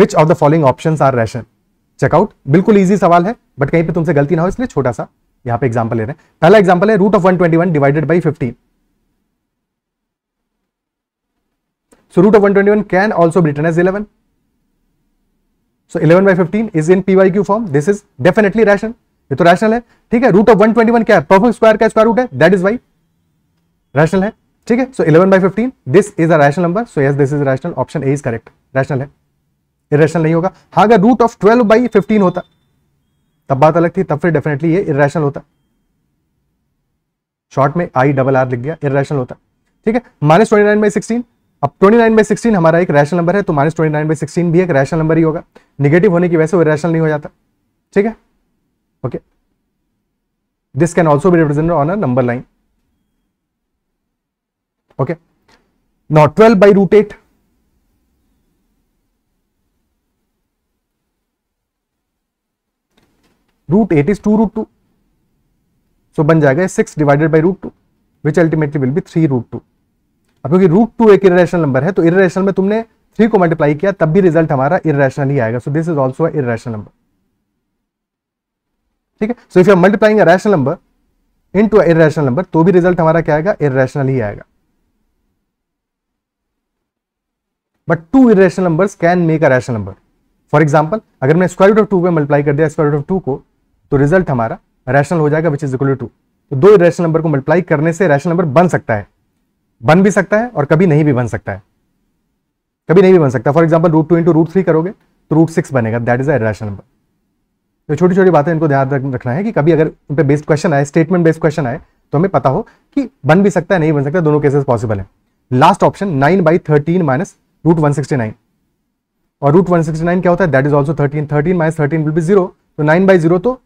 which of the following option are rational check out बिल्कुल ईजी सवाल है बट कहीं पर तुमसे गलती ना हो इसलिए छोटा सा यहां पर एग्जाम्पल ले रहे हैं पहला एग्जाम्पल है root of one twenty one divided by fifteen so root So root of 121 can also be written as 11. So 11 by 15 is in Q form this is definitely rational. ये तो रैशनल है ठीक है root of one twenty one क्या है perfect square का square root है that is why rational है ठीक है so eleven by fifteen this is a rational number so yes this is rational option A is correct rational है irrational नहीं होगा हाँ अगर root of twelve by fifteen होता तब बात अलग थी तब फिर डेफिनेटली ये इेशनल होता शॉर्ट में आई डबल आर लिख गया इेशनल होता ठीक है minus twenty nine by sixteen अब ट्वेंटी नाइन बाई सिक्सटीन हमारा एक रैशनल नंबर है तो minus twenty nine by sixteen भी एक रैशनल नंबर ही होगा निगेटिव होने की वजह से वो रैशनल नहीं हो जाता ठीक है okay this can also be represented on a number line okay not twelve by root eight root eight is two root two so बन जाएगा six divided by root two which ultimately will be three root two अब क्योंकि root two एक irrational number है तो इेशनल में तुमने three को मल्टीप्लाई किया तब भी रिजल्ट हमारा इेशनल ही आएगा so this is also irrational number ठीक है so if you multiplying rational number into irrational number तो भी रिजल्ट हमारा क्या आएगा इेशनल ही आएगा but two irrational number can make a rational number for example अगर मैं स्क्वायर रूट ऑफ टू पे मल्टीप्लाई कर दिया स्क्वायर रूट ऑफ टू को तो रिजल्ट हमारा रैशनल हो जाएगा विच इज इक्वल टू तो दो रैशनल नंबर को मल्टीप्लाई करने से रैशनल नंबर बन सकता है बन भी सकता है और कभी नहीं भी बन सकता है कभी नहीं भी बन सकता for example root two into root three करोगे तो रूट सिक्स बनेगा that is a rational number तो छोटी छोटी बातें इनको ध्यान रखना है कि कभी अगर उन पर बेस्ड क्वेश्चन आए स्टेटमेंट बेस्ड क्वेश्चन आए तो हमें पता हो कि बन भी सकता है नहीं बन सकता दोनों केसेस पॉसिबल है last option nine by thirteen minus root one sixty nine और रूट वन सिक्सटी नाइन क्या होता है that is also thirteen thirteen minus thirteen will be zero तो नाइन बाई जीरो तो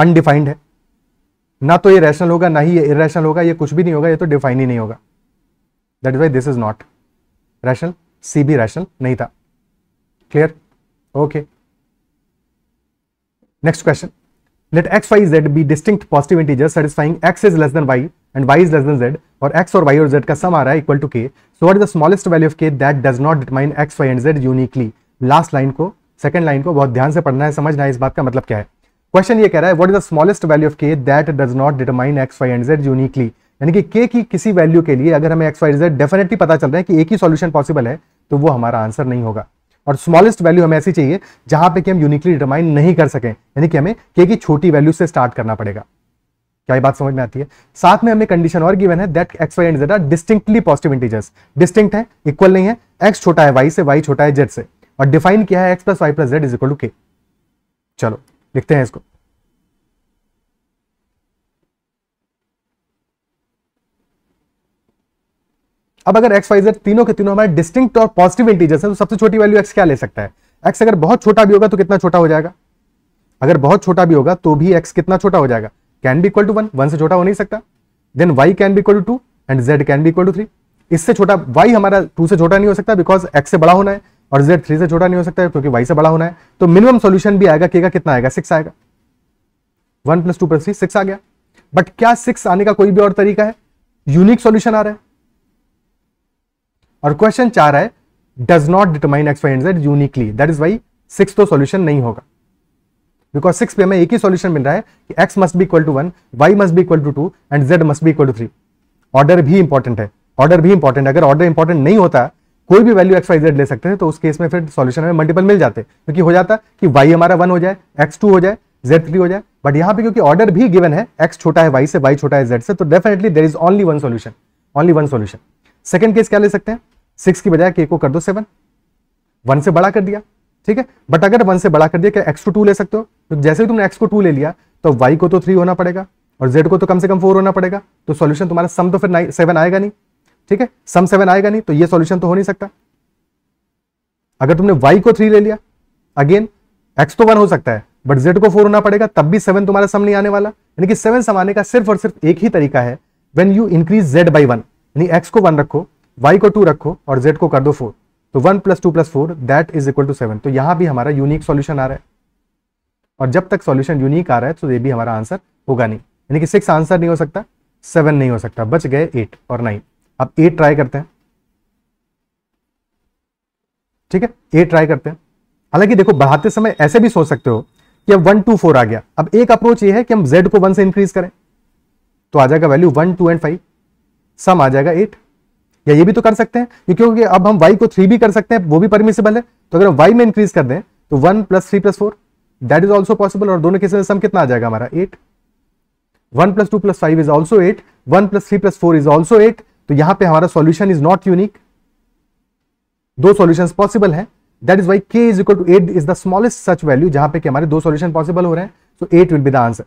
अनडिफाइंड है ना तो ये रैशनल होगा ना ही ये इेशनल होगा ये कुछ भी नहीं होगा ये तो डिफाइन ही नहीं होगा that is why this is not rational C भी रैशनल नहीं था clear okay next question let x y z be distinct positive integer satisfying x is less than y and y is less than z और x और y और z का sum आ रहा है equal to k so what is the smallest value of k that does not determine x y and z uniquely last line को second line को बहुत ध्यान से पढ़ना है समझना है इस बात का मतलब क्या है क्वेश्चन ये कह रहा है what is the smallest value of k that does not determine x y and z uniquely यानी कि के की किसी वैल्यू के लिए अगर हमें एक्स वाई जेड डेफिनेटली पता चल रहा है कि एक ही सॉल्यूशन पॉसिबल है तो वो हमारा आंसर नहीं होगा और स्मॉलेस्ट वैल्यू हमें ऐसी चाहिए जहां पे कि हम यूनिकली डिटरमाइन नहीं कर सकें यानी कि हमें के की छोटी वैल्यू से स्टार्ट करना पड़ेगा क्या ये बात समझ में आती है साथ में हमें कंडीशन और गिवन है that x y and z are distinctly positive integers distinct है इक्वल नहीं है एक्स छोटा है वाई से वाई छोटा है जेड से और डिफाइन किया है x plus y plus z is equal to k चलो लिखते हैं इसको अब अगर एक्स वाइजर तीनों के तीनों हमारे डिस्टिंक्ट और पॉजिटिव इंटीजर्स हैं तो सबसे छोटी वैल्यू एक्स क्या ले सकता है एक्स अगर बहुत छोटा भी होगा तो कितना छोटा हो जाएगा अगर बहुत छोटा भी होगा तो भी एक्स कितना छोटा हो जाएगा can be equal to one one से छोटा हो नहीं सकता then y can be equal to two and z can be equal to three इससे छोटा वाई हमारा टू से छोटा नहीं हो सकता बिकॉज एक्स से बड़ा होना है और जेड थ्री से छोटा नहीं हो सकता है क्योंकि वाई से बड़ा होना है तो मिनिमम सोल्यूशन भी आएगा के का कितना आएगा सिक्स आएगा one plus two plus three six आ गया बट क्या सिक्स आने का कोई भी और तरीका है यूनिक सोल्यूशन आ रहा है और क्वेश्चन चाह रहा है does not determine x y and z uniquely that is why six तो सोल्यूशन नहीं होगा बिकॉज सिक्स पे हमें एक ही सोल्यूशन मिल रहा है कि एक्स मस्ट भी equal to one y must भी equal to two and z must भी इक्वल टू थ्री ऑर्डर भी इंपॉर्टेंट है ऑर्डर भी इंपॉर्टेंट अगर ऑर्डर इंपॉर्टेंट नहीं होता है कोई भी वैल्यू एक्स वाई जेड ले सकते थे तो उस केस में फिर सॉल्यूशन में मल्टीपल मिल जाते क्योंकि हो जाता कि वाई हमारा वन हो जाए एक्स टू हो जाए जेड थ्री हो जाए बट यहाँ पे क्योंकि ऑर्डर भी गिवन है एक्स छोटा है वाई से वाई छोटा है जेड से तो definitely there is only one solution only one solution second case क्या ले सकते हैं सिक्स की बजाय के को कर दो सेवन वन से बड़ा कर दिया ठीक है बट अगर वन से बड़ा कर दिया क्या एक्स टू टू ले सकते हो तो जैसे ही तुमने एक्स को टू ले लिया तो वाई को तो थ्री होना पड़ेगा और जेड को तो कम से कम फोर होना पड़ेगा तो सोल्यूशन तुम्हारा सम तो फिर सेवन आएगा नहीं ठीक है सम सेवन आएगा नहीं तो ये सॉल्यूशन तो हो नहीं सकता अगर तुमने वाई को थ्री ले लिया अगेन एक्स तो वन हो सकता है बट जेड को फोर होना पड़ेगा तब भी सेवन तुम्हारा सम नहीं आने वाला यानी कि सेवन सम आने का सिर्फ और सिर्फ एक ही तरीका है when you increase z by one यानी एक्स को वन रखो वाई को टू रखो और जेड को कर दो फोर तो one plus two plus four that is equal to seven तो यहां भी हमारा यूनिक सॉल्यूशन आ रहा है और जब तक सॉल्यूशन यूनिक आ रहा है तो ये भी हमारा आंसर होगा नहीं यानी कि सिक्स आंसर नहीं हो सकता सेवन नहीं हो सकता बच गए एट और नाइन अब ए ट्राई करते हैं ठीक है ए ट्राई करते हैं हालांकि देखो बढ़ाते समय ऐसे भी सोच सकते हो कि अब वन टू फोर आ गया अब एक अप्रोच ये है कि हम जेड को वन से इंक्रीज करें तो आ जाएगा value one two and five sum आ जाएगा एट या ये भी तो कर सकते हैं क्योंकि अब हम वाई को थ्री भी कर सकते हैं वो भी परमिसिबल है तो अगर हम वाई में इंक्रीज कर दें तो one plus three plus four that is also possible और दोनों केसेस में सम कितना आ जाएगा हमारा eight one plus two plus five is also eight one plus three plus four is also eight तो यहां पे हमारा सॉल्यूशन इज नॉट यूनिक दो सॉल्यूशंस पॉसिबल है that is why k is equal to eight is the smallest such value जहां पे कि हमारे दो सॉल्यूशन पॉसिबल हो रहे हैं so eight will be the answer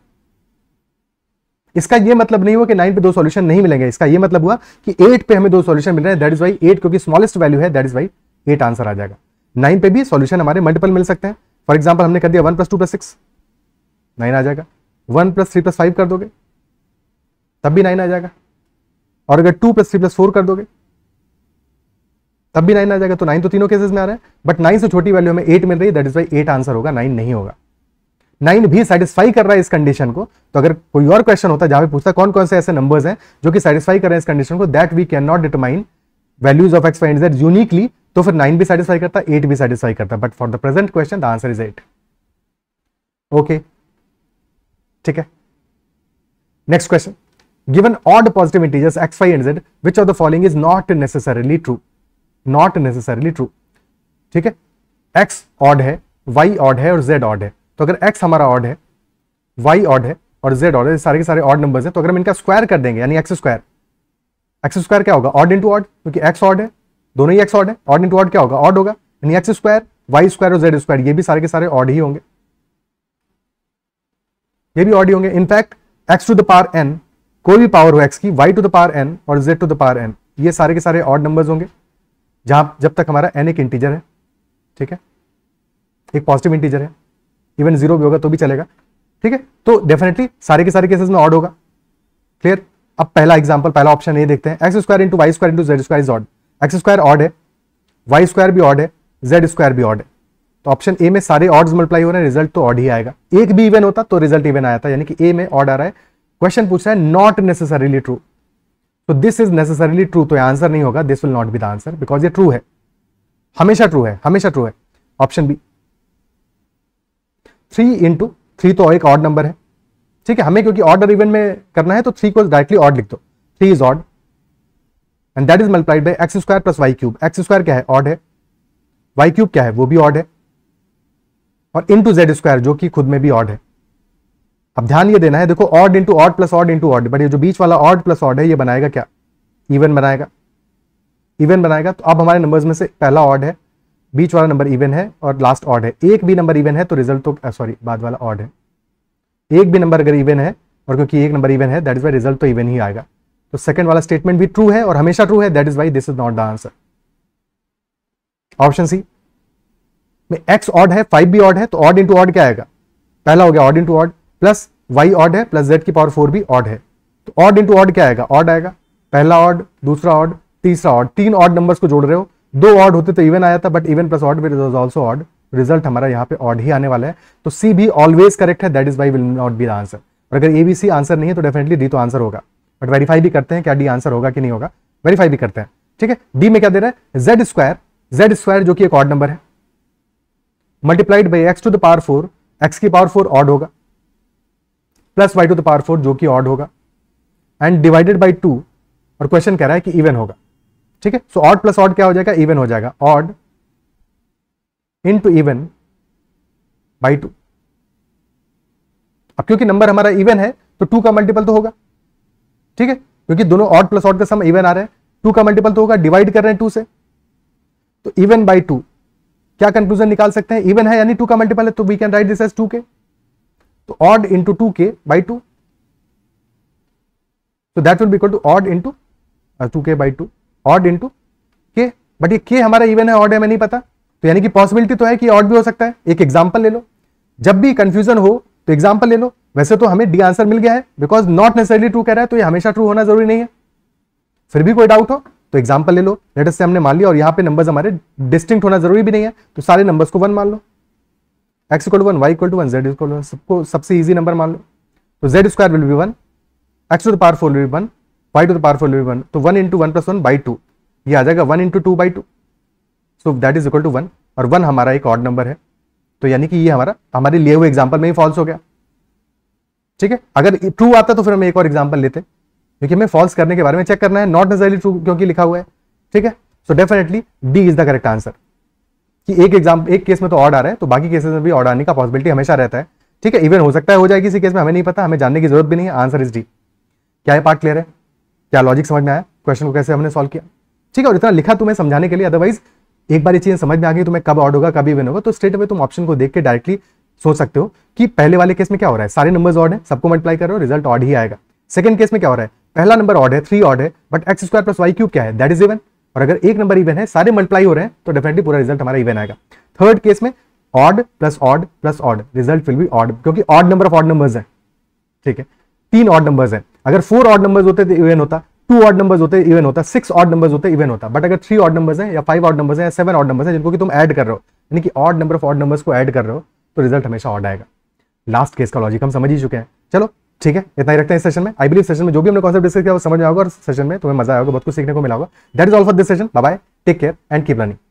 इसका यह मतलब नहीं हुआ कि नाइन पे दो सॉल्यूशन नहीं मिलेंगे इसका यह मतलब हुआ कि एट पे हमें दो सॉल्यूशन मिल रहे हैं दैट इज वाई एट क्योंकि स्मॉलेस्ट वैल्यू है that is why eight answer आ जाएगा नाइन पे भी सॉल्यूशन हमारे मल्टीपल मिल सकते हैं फॉर एग्जाम्पल हमने कर दिया one plus two plus six nine आ जाएगा one plus three plus five कर दोगे तब भी नाइन आ जाएगा और अगर two plus three plus four कर दोगे तब भी नाइन आ जाएगा तो नाइन तो तीनों केसेस में आ रहा है बट नाइन से छोटी वैल्यू में एट मिल रही है that is why eight answer होगा नाइन नहीं होगा नाइन भी सेटिस्फाई कर रहा है इस कंडीशन को तो अगर कोई और क्वेश्चन होता है जहां पर पूछता कौन कौन से ऐसे नंबर्स हैं जो कि सेटिस्फाई कर रहे हैं इस कंडीशन को that we cannot determine values of x y uniquely तो फिर नाइन भी सेटिस्फाई करता एट भी सेटिस्फाई करता but for the present question the answer is eight okay ठीक है next question Given odd positive integers x, y and z, which of the following is not necessarily true? Not necessarily true. ठीक है x odd है y odd है और z odd है तो अगर x हमारा odd है y odd है और z odd है सारे के सारे odd numbers हैं तो अगर हम इनका स्क्वायर कर देंगे यानी x स्क्वायर एक्स स्क्वायर क्या होगा ऑड इंटू ऑड क्योंकि एक्स ऑड है दोनों ही एक्स ऑड है ऑड इंटू ऑड क्या होगा ऑड होगा यानी एक्स स्क्वायर वाई स्क्वायर और जेड स्क्वायर ये भी सारे के सारे ऑड ही होंगे ये भी ऑड ही होंगे in fact x to the power n कोई भी पावर हो एक्स की y to the power n और z to the power n ये सारे के सारे ऑड नंबर्स होंगे जहां जब तक हमारा एन एक इंटीजर है ठीक है एक पॉजिटिव इंटीजर है इवन जीरो भी होगा तो भी चलेगा ठीक है तो डेफिनेटली सारे के सारे केसेस में ऑड होगा क्लियर अब पहला एग्जाम्पल पहला ऑप्शन ये देखते हैं x square into y square into z square is odd x square odd है वाई स्क्वायर भी ऑड है जेड स्क्वायर भी ऑड है तो ऑप्शन ए में सारे ऑड्स मल्टीप्लाई हो रहे हैं रिजल्ट तो ऑड ही आएगा एक भी इवन होता तो रिजल्ट इवन आया था यानी कि ए में ऑड आ रहा है क्वेश्चन रहा है नॉट नेसेसरीली ट्रू तो दिस इज नेसेसरीली ट्रू तो आंसर नहीं होगा this will not be the answer because ये ट्रू है हमेशा ट्रू है हमेशा ट्रू है option B three into three तो एक ऑड नंबर है ठीक है हमें क्योंकि ऑर्डर इवेंट में करना है तो थ्री को डायरेक्टली ऑड लिख दो three is odd and that is multiplied by x square plus y cube x square क्या है ऑड है वाई क्यूब क्या है वो भी ऑड है और इन टू जेड स्क्वायर जो कि खुद में भी ऑड है अब ध्यान ये देना है देखो odd into odd plus odd into odd but ये जो बीच वाला ऑड प्लस ऑड है ये बनाएगा क्या इवन बनाएगा इवन बनाएगा तो अब हमारे नंबर्स में से पहला ऑड है बीच वाला नंबर इवन है और लास्ट ऑड है एक भी नंबर इवन है तो रिजल्ट तो सॉरी बाद वाला ऑड है एक भी नंबर अगर इवन है और क्योंकि एक नंबर इवन है दैट इज वाई रिजल्ट तो इवन ही आएगा तो सेकंड वाला स्टेटमेंट भी ट्रू है और हमेशा ट्रू है that is why this is not the answer option C में एक्स ऑड है फाइव भी ऑड है तो ऑड इंटू ऑड क्या आएगा पहला हो गया odd into odd plus y odd है प्लस जेड की पावर फोर भी ऑड है तो ऑड इंटू ऑड क्या आएगा ऑड आएगा पहला ऑड दूसरा ऑड तीसरा ऑड तीन ऑड नंबर्स को जोड़ रहे हो दो ऑड होते तो इवन आया था but even plus odd is also odd result हमारा यहाँ पे ऑड ही आने वाला है तो सी भी ऑलवेज करेक्ट है that is why will not be the answer और अगर ए बी सी आंसर नहीं है तो डेफिनेटली डी तो आंसर होगा बट वेरीफाई भी करते हैं क्या डी आंसर होगा कि नहीं होगा वेरीफाई भी करते हैं ठीक है डी में क्या दे रहा है जेड स्क्वायर जेड स्क्वायर जो कि एक ऑड नंबर है multiplied by x to the power four x की पावर फोर ऑड होगा plus y to the power four जो कि ऑड होगा एंड डिवाइडेड बाई टू और क्वेश्चन कह रहा है कि इवन होगा ठीक है सो ऑड प्लस ऑड क्या हो जाएगा इवन हो जाएगा odd into even by two अब क्योंकि नंबर हमारा इवन है तो टू का मल्टीपल तो होगा ठीक है क्योंकि दोनों ऑड प्लस ऑड का सम इवन आ रहा है टू का मल्टीपल तो होगा डिवाइड कर रहे हैं टू से तो इवन बाई टू क्या कंक्लूजन निकाल सकते हैं इवन है यानी टू का मल्टीपल है तो we can write this as two k तो odd into two k by two तो that will equal to odd into two k by two odd into k but ये के हमारा even है odd है मैं नहीं पता तो यानी कि पॉसिबिलिटी तो है कि ऑड भी हो सकता है एक एग्जाम्पल ले लो जब भी कंफ्यूजन हो तो एग्जाम्पल ले लो वैसे तो हमें डी आंसर मिल गया है बिकॉज नॉट नेसेसरली ट्रू कह रहा है तो ये हमेशा ट्रू होना जरूरी नहीं है फिर भी कोई डाउट हो तो एग्जाम्पल ले लो लेटेस्ट से हमने मान लिया और यहाँ पे नंबर्स हमारे डिस्टिंक्ट होना जरूरी भी नहीं है तो सारे नंबर्स को वन मान लो x equal to one y equal to one z equal to one सबको सबसे ईजी नंबर मान लो तो z square will be one x to the power four will be one y to the power four will be one तो one into one plus one by two ये आ जाएगा one into two by two so that is equal to one और one हमारा एक odd number है तो यानी कि ये हमारा हमारे लिए हुए एग्जाम्पल में ही फॉल्स हो गया ठीक है अगर ट्रू आता तो फिर हम एक और एग्जाम्पल लेते क्योंकि हमें फॉल्स करने के बारे में चेक करना है नॉट नेसेसरली ट्रू क्योंकि लिखा हुआ है ठीक है so definitely D is the correct answer कि एक एग्जाम एक केस में तो ऑर्ड आ रहा है तो बाकी केसेस में भी ऑर्ड आने का पॉसिबिलिटी हमेशा रहता है ठीक है इवन हो सकता है हो जाए किसी केस में हमें नहीं पता हमें जानने की जरूरत भी नहीं है आंसर इज डी क्या ये पार्ट क्लियर है क्या लॉजिक समझ में आया क्वेश्चन को कैसे हमने सॉल्व किया ठीक है और इतना लिखा तुम्हें समझाने के लिए अदरवाइज एक बार ये चीज समझ में आ गई तुम्हें कब ऑर्ड होगा कब इवन होगा तो स्ट्रेट में तुम ऑप्शन को देख के डायरेक्टली सोच सकते हो कि पहले वाले केस में क्या हो रहा है सारे नंबर्स ऑर्ड है सबको मल्टीप्लाई करो रिजल्ट ऑड ही आएगा सेकंड केस में क्या हो रहा है पहला नंबर ऑर्ड है थ्री ऑर्ड है but x square plus y cube क्या है दैट इज इवन और अगर एक नंबर इवन है सारे मल्टीप्लाई हो रहे हैं तो डेफिनेटली पूरा रिजल्ट हमारा इवन आएगा थर्ड केस में odd plus odd plus odd result will be odd क्योंकि odd number of odd numbers है ठीक है तीन ऑड नंबर्स है अगर फोर ऑड नंबर्स होते तो इवन होता टू ऑड नंबर्स होते इवन होता सिक्स ऑड नंबर्स होते इवन होता बट अगर थ्री ऑड नंबर्स है या फाइव ऑड नंबर्स है या सेवन ऑड नंबर्स है जिनको कि तुम ऐड कर रहे हो यानी कि odd number of odd numbers को ऐड कर रहे हो तो रिजल्ट हमेशा ऑड आएगा लास्ट केस का लॉजिक हम समझ ही चुके हैं चलो ठीक है इतना ही रखते हैं इस सेशन में आई बिलीव सेशन में जो भी हमने कॉन्सेप्ट डिस्कस किया वो समझ में आएगा और सेशन में तुम्हें मजा आएगा बहुत कुछ सीखने को मिला होगा that is all for this session bye take care and keep learning